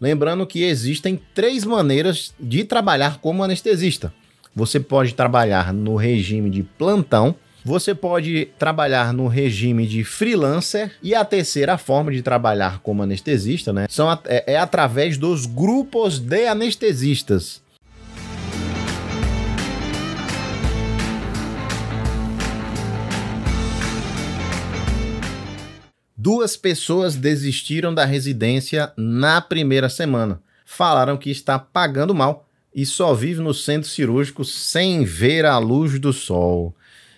Lembrando que existem três maneiras de trabalhar como anestesista. Você pode trabalhar no regime de plantão, você pode trabalhar no regime de freelancer e a terceira forma de trabalhar como anestesista, né? São, é, é através dos grupos de anestesistas. Duas pessoas desistiram da residência na primeira semana. Falaram que está pagando mal e só vive no centro cirúrgico sem ver a luz do sol.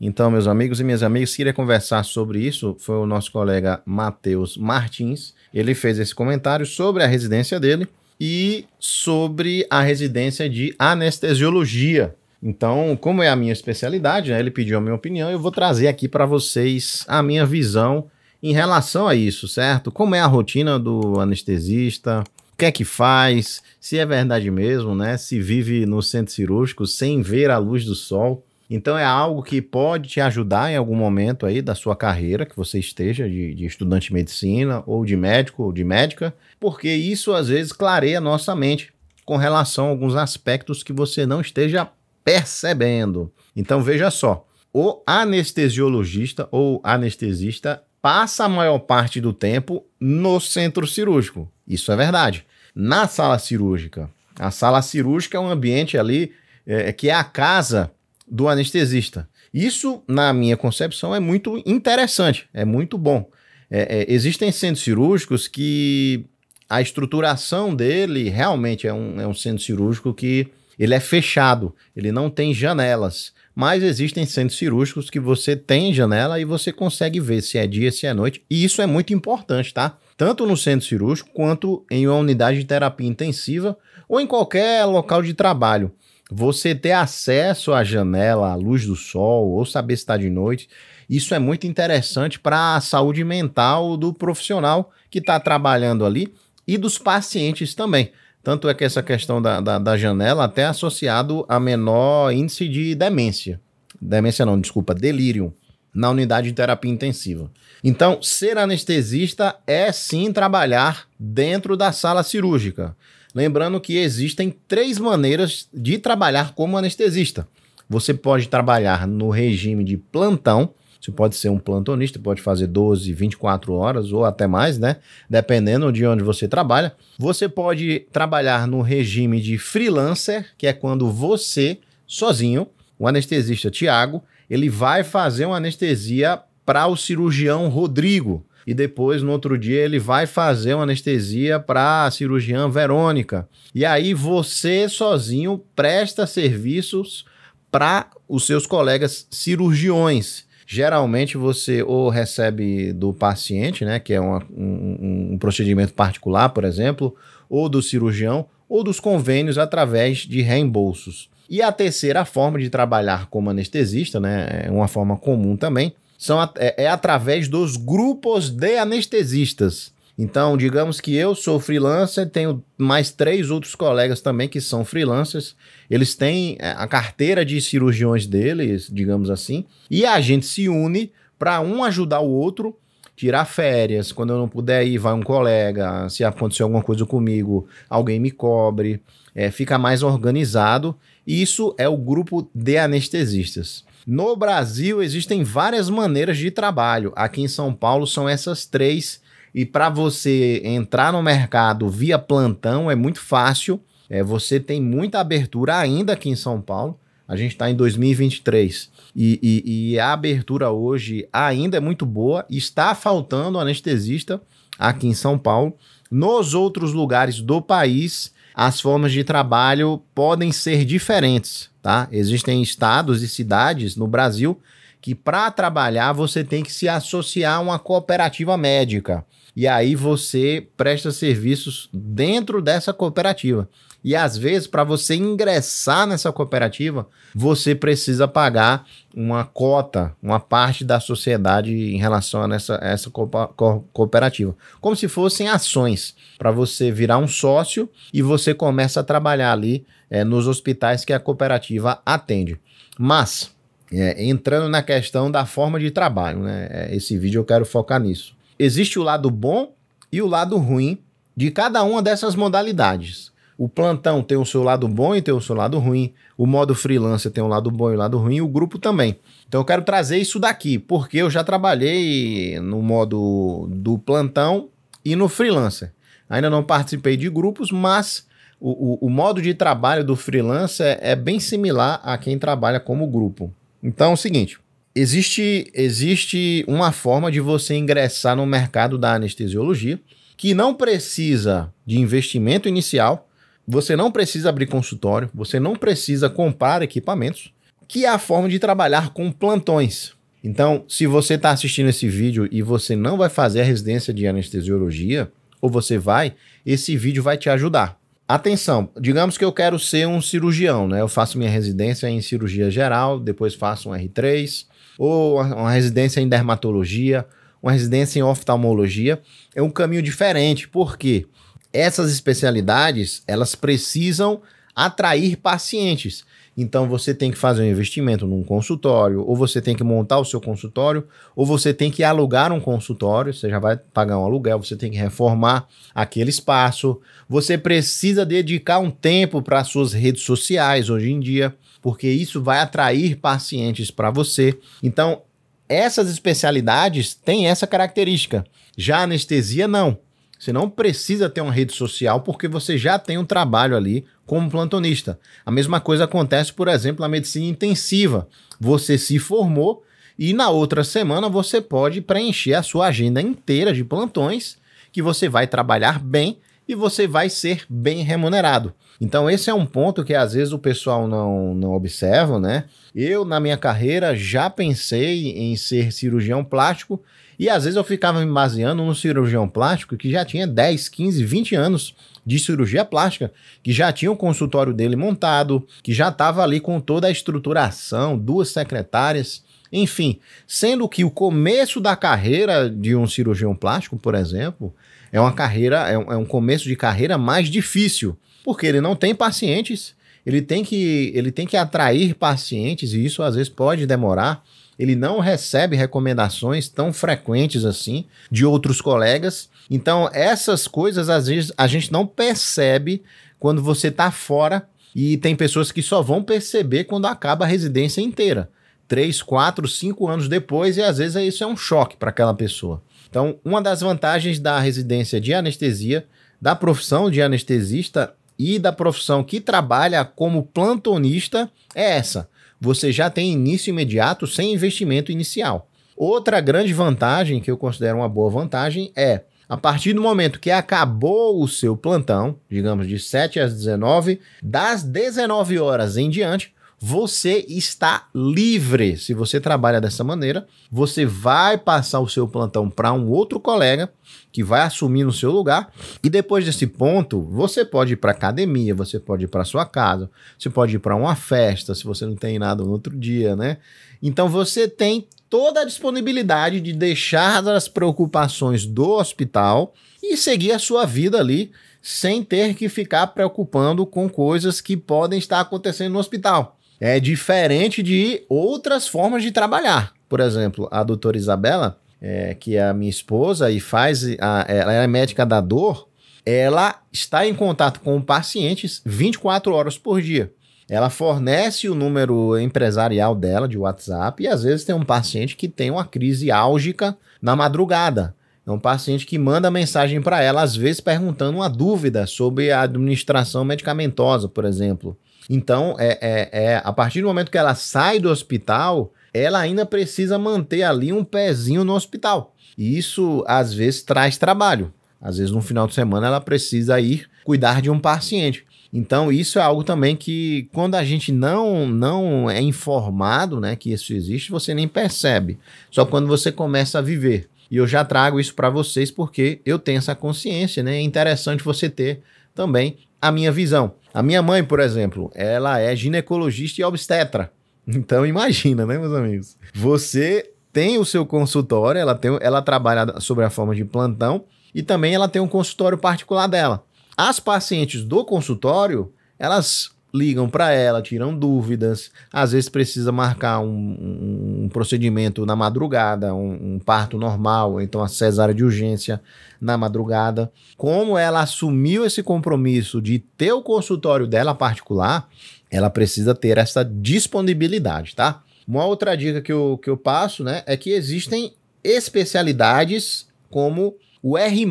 Então, meus amigos e minhas amigas, queria conversar sobre isso. Foi o nosso colega Matheus Martins. Ele fez esse comentário sobre a residência dele e sobre a residência de anestesiologia. Então, como é a minha especialidade, né, ele pediu a minha opinião, eu vou trazer aqui para vocês a minha visão em relação a isso, certo? Como é a rotina do anestesista? O que é que faz? Se é verdade mesmo, né? Se vive no centro cirúrgico sem ver a luz do sol. Então é algo que pode te ajudar em algum momento aí da sua carreira, que você esteja de, de, estudante de medicina, ou de médico, ou de médica, porque isso às vezes clareia nossa mente com relação a alguns aspectos que você não esteja percebendo. Então veja só, o anestesiologista ou anestesista passa a maior parte do tempo no centro cirúrgico. Isso é verdade. Na sala cirúrgica. A sala cirúrgica é um ambiente ali é, é, que é a casa do anestesista. Isso, na minha concepção, é muito interessante, é muito bom. É, é, existem centros cirúrgicos que a estruturação dele realmente é um, é um centro cirúrgico que ele é fechado, ele não tem janelas mas existem centros cirúrgicos que você tem janela e você consegue ver se é dia, se é noite, e isso é muito importante, tá? Tanto no centro cirúrgico quanto em uma unidade de terapia intensiva ou em qualquer local de trabalho. Você ter acesso à janela, à luz do sol, ou saber se está de noite, isso é muito interessante para a saúde mental do profissional que está trabalhando ali e dos pacientes também. Tanto é que essa questão da, da, da janela até associado a menor índice de demência. Demência não, desculpa, delírio na unidade de terapia intensiva. Então, ser anestesista é sim trabalhar dentro da sala cirúrgica. Lembrando que existem três maneiras de trabalhar como anestesista. Você pode trabalhar no regime de plantão, você pode ser um plantonista, pode fazer 12, 24 horas ou até mais, né? Dependendo de onde você trabalha. Você pode trabalhar no regime de freelancer, que é quando você, sozinho, o anestesista Tiago, ele vai fazer uma anestesia para o cirurgião Rodrigo. E depois, no outro dia, ele vai fazer uma anestesia para a cirurgiã Verônica. E aí você sozinho presta serviços para os seus colegas cirurgiões. Geralmente você ou recebe do paciente, né, que é uma, um, um procedimento particular, por exemplo, ou do cirurgião, ou dos convênios através de reembolsos. E a terceira forma de trabalhar como anestesista, né, é uma forma comum também, são, é, é através dos grupos de anestesistas. Então, digamos que eu sou freelancer, tenho mais três outros colegas também que são freelancers. Eles têm é, a carteira de cirurgiões deles, digamos assim, e a gente se une para um ajudar o outro, tirar férias. Quando eu não puder ir, vai um colega. Se acontecer alguma coisa comigo, alguém me cobre. É, fica mais organizado. Isso é o grupo de anestesistas. No Brasil existem várias maneiras de trabalho. Aqui em São Paulo são essas três e para você entrar no mercado via plantão é muito fácil. É, você tem muita abertura ainda aqui em São Paulo. A gente está em 2023 e, e, e, a abertura hoje ainda é muito boa. Está faltando anestesista aqui em São Paulo. Nos outros lugares do país, as formas de trabalho podem ser diferentes, tá? Existem estados e cidades no Brasil que para trabalhar você tem que se associar a uma cooperativa médica. E aí você presta serviços dentro dessa cooperativa. E às vezes, para você ingressar nessa cooperativa, você precisa pagar uma cota, uma parte da sociedade em relação a essa, essa cooperativa. Como se fossem ações, para você virar um sócio e você começa a trabalhar ali é, nos hospitais que a cooperativa atende. Mas é, entrando na questão da forma de trabalho, né? É, esse vídeo eu quero focar nisso. Existe o lado bom e o lado ruim de cada uma dessas modalidades. O plantão tem o seu lado bom e tem o seu lado ruim. O modo freelancer tem o um lado bom e o um lado ruim. O grupo também. Então eu quero trazer isso daqui, porque eu já trabalhei no modo do plantão e no freelancer. Ainda não participei de grupos, mas o, o, o modo de trabalho do freelancer é bem similar a quem trabalha como grupo. Então é o seguinte, existe, existe uma forma de você ingressar no mercado da anestesiologia que não precisa de investimento inicial, você não precisa abrir consultório, você não precisa comprar equipamentos, que é a forma de trabalhar com plantões. Então, se você está assistindo esse vídeo e você não vai fazer a residência de anestesiologia, ou você vai, esse vídeo vai te ajudar. Atenção, digamos que eu quero ser um cirurgião, né? Eu faço minha residência em cirurgia geral, depois faço um R3, ou uma residência em dermatologia, uma residência em oftalmologia. É um caminho diferente, porque essas especialidades, elas precisam atrair pacientes. Então você tem que fazer um investimento num consultório, ou você tem que montar o seu consultório, ou você tem que alugar um consultório, você já vai pagar um aluguel, você tem que reformar aquele espaço, você precisa dedicar um tempo para as suas redes sociais hoje em dia, porque isso vai atrair pacientes para você. Então, essas especialidades têm essa característica. Já anestesia não. Você não precisa ter uma rede social porque você já tem um trabalho ali como plantonista. A mesma coisa acontece, por exemplo, na medicina intensiva. Você se formou e na outra semana você pode preencher a sua agenda inteira de plantões que você vai trabalhar bem e você vai ser bem remunerado. Então, esse é um ponto que às vezes o pessoal não, não observa, né? Eu, na minha carreira, já pensei em ser cirurgião plástico e às vezes eu ficava me baseando num cirurgião plástico que já tinha 10, 15, 20 anos de cirurgia plástica, que já tinha o consultório dele montado, que já estava ali com toda a estruturação, duas secretárias, enfim. Sendo que o começo da carreira de um cirurgião plástico, por exemplo, é uma carreira, é um, é um começo de carreira mais difícil, porque ele não tem pacientes, ele tem que, ele tem que atrair pacientes, e isso às vezes pode demorar ele não recebe recomendações tão frequentes assim de outros colegas. Então, essas coisas às vezes a gente não percebe quando você está fora e tem pessoas que só vão perceber quando acaba a residência inteira. Três, quatro, cinco anos depois, e às vezes é isso é um choque para aquela pessoa. Então, uma das vantagens da residência de anestesia, da profissão de anestesista e da profissão que trabalha como plantonista é essa você já tem início imediato sem investimento inicial. Outra grande vantagem, que eu considero uma boa vantagem, é a partir do momento que acabou o seu plantão, digamos de 7 às 19, das 19 horas em diante, você está livre. Se você trabalha dessa maneira, você vai passar o seu plantão para um outro colega que vai assumir no seu lugar. E depois desse ponto, você pode ir para academia, você pode ir para sua casa, você pode ir para uma festa, se você não tem nada no outro dia, né? Então você tem toda a disponibilidade de deixar as preocupações do hospital e seguir a sua vida ali sem ter que ficar preocupando com coisas que podem estar acontecendo no hospital. É diferente de outras formas de trabalhar. Por exemplo, a doutora Isabela, é, que é a minha esposa e faz. A, ela é médica da dor, ela está em contato com pacientes 24 horas por dia. Ela fornece o número empresarial dela de WhatsApp e às vezes tem um paciente que tem uma crise álgica na madrugada. É um paciente que manda mensagem para ela, às vezes perguntando uma dúvida sobre a administração medicamentosa, por exemplo. Então, é, é, é, a partir do momento que ela sai do hospital, ela ainda precisa manter ali um pezinho no hospital. E isso, às vezes, traz trabalho. Às vezes, no final de semana, ela precisa ir cuidar de um paciente. Então, isso é algo também que, quando a gente não, não é informado né, que isso existe, você nem percebe. Só quando você começa a viver. E eu já trago isso para vocês porque eu tenho essa consciência, né? É interessante você ter também a minha visão. A minha mãe, por exemplo, ela é ginecologista e obstetra. Então imagina, né, meus amigos? Você tem o seu consultório, ela, tem, ela trabalha sobre a forma de plantão e também ela tem um consultório particular dela. As pacientes do consultório, elas ligam para ela, tiram dúvidas, às vezes precisa marcar um, um procedimento na madrugada, um, um, parto normal, então a cesárea de urgência na madrugada. Como ela assumiu esse compromisso de ter o consultório dela particular, ela precisa ter essa disponibilidade, tá? Uma outra dica que eu, que eu passo, né, é que existem especialidades como o R+,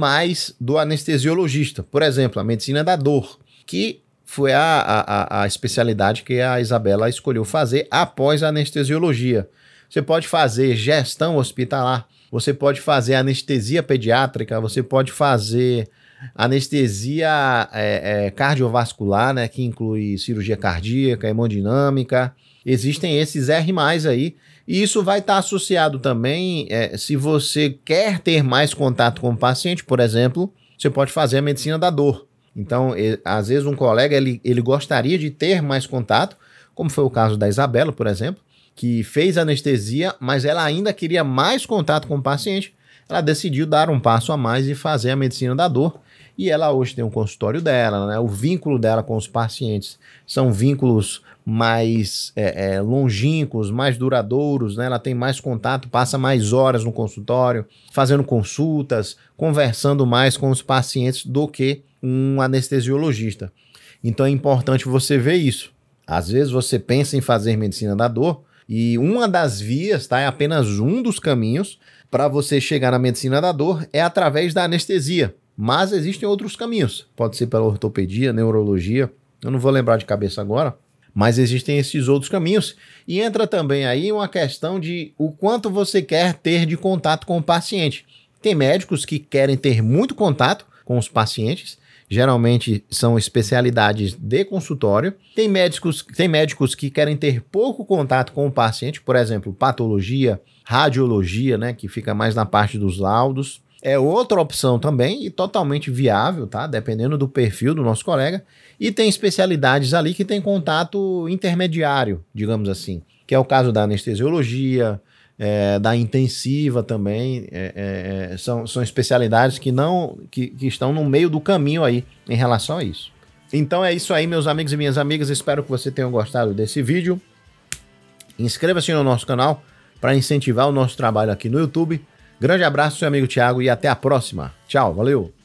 do anestesiologista, por exemplo, a medicina da dor, que foi a, a, a especialidade que a Isabela escolheu fazer após a anestesiologia. Você pode fazer gestão hospitalar, você pode fazer anestesia pediátrica, você pode fazer anestesia é, é, cardiovascular, né, que inclui cirurgia cardíaca, hemodinâmica. Existem esses R aí. E isso vai estar tá associado também, é, se você quer ter mais contato com o paciente, por exemplo, você pode fazer a medicina da dor. Então, ele, às vezes um colega ele, ele gostaria de ter mais contato, como foi o caso da Isabela, por exemplo, que fez anestesia, mas ela ainda queria mais contato com o paciente. Ela decidiu dar um passo a mais e fazer a medicina da dor. E ela hoje tem um consultório dela, né? O vínculo dela com os pacientes são vínculos mais é, é, longínquos, mais duradouros, né? Ela tem mais contato, passa mais horas no consultório, fazendo consultas, conversando mais com os pacientes do que um anestesiologista. Então é importante você ver isso. Às vezes você pensa em fazer medicina da dor e uma das vias, tá? É apenas um dos caminhos para você chegar na medicina da dor é através da anestesia. Mas existem outros caminhos. Pode ser pela ortopedia, neurologia. Eu não vou lembrar de cabeça agora, mas existem esses outros caminhos. E entra também aí uma questão de o quanto você quer ter de contato com o paciente. Tem médicos que querem ter muito contato com os pacientes geralmente são especialidades de consultório. Tem médicos, tem médicos que querem ter pouco contato com o paciente, por exemplo, patologia, radiologia, né, que fica mais na parte dos laudos. É outra opção também e totalmente viável, tá? Dependendo do perfil do nosso colega. E tem especialidades ali que tem contato intermediário, digamos assim, que é o caso da anestesiologia, é, da intensiva também, é, é, é, são, são especialidades que não que, que estão no meio do caminho aí em relação a isso. Então é isso aí, meus amigos e minhas amigas. Espero que você tenha gostado desse vídeo. Inscreva-se no nosso canal para incentivar o nosso trabalho aqui no YouTube. Grande abraço, seu amigo Thiago, e até a próxima. Tchau, valeu!